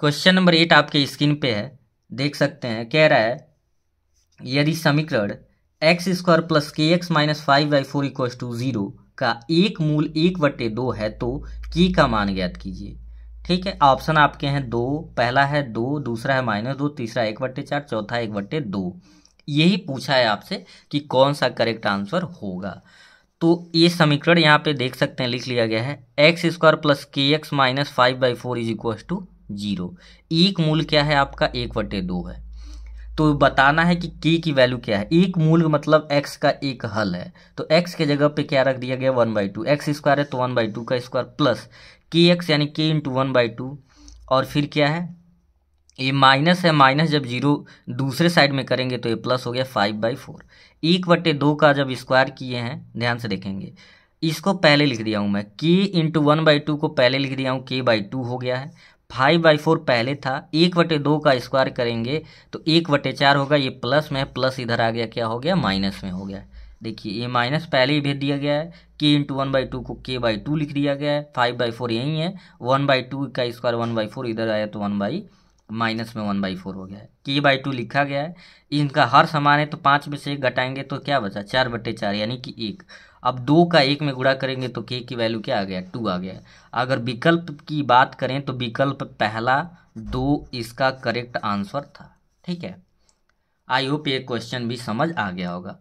question number eight आपके screen पे है देख सकते हैं कह रहा है यदि समीकरण x square plus k x minus five by four equal to zero का एक मूल एक बटे दो है तो की का मान ज्ञात कीजिए ठीक है ऑप्शन आपके हैं दो पहला है दो दूसरा है माइनस दो तीसरा एक बट्टे चार चौथा एक बट्टे दो यही पूछा है आपसे कि कौन सा करेक्ट आंसर होगा तो ये समीकरण यहाँ पे देख सकते हैं लिख लिया गया है x square plus k x minus five by four is equal to zero एक मूल क्या है आपका एक बटे दो है तो बताना है कि के की वैल्यू क्या है एक मूल मतलब एक्स का एक हल है तो एक्स के जगह पे क्या रख दिया गया one by two x square है तो वन बाई टू का स्क्वायर प्लस के एक्स यानी k into one by to और फिर क्या है ये माइनस है माइनस जब जीरो दूसरे साइड में करेंगे तो ये प्लस हो गया फाइव बाई फोर एक बटे दो का जब स्क्वायर किए हैं ध्यान से देखेंगे इसको पहले लिख दिया हूँ मैं के इंटू वन बाई टू को पहले लिख दिया हूँ के बाई टू हो गया है फाइव बाई फोर पहले था एक बटे दो का स्क्वायर करेंगे तो एक बटे चार होगा ये प्लस में है प्लस इधर आ गया क्या हो गया माइनस में हो गया देखिए ये माइनस पहले ही भेज दिया गया है के इंटू वन बाई टू को के बाई टू लिख दिया गया है फाइव बाई फोर यही है वन बाई टू का स्क्वायर वन बाई फोर इधर आया तो वन बाई माइनस में वन बाई फोर हो गया है के बाई टू लिखा गया है इनका हर समान है तो पाँच में से एक घटाएंगे तो क्या बचा चार बटे चार यानी कि एक अब दो का एक में गुणा करेंगे तो के की वैल्यू क्या आ गया टू आ गया अगर विकल्प की बात करें तो विकल्प पहला दो इसका करेक्ट आंसर था ठीक है आई होप ये क्वेश्चन भी समझ आ गया होगा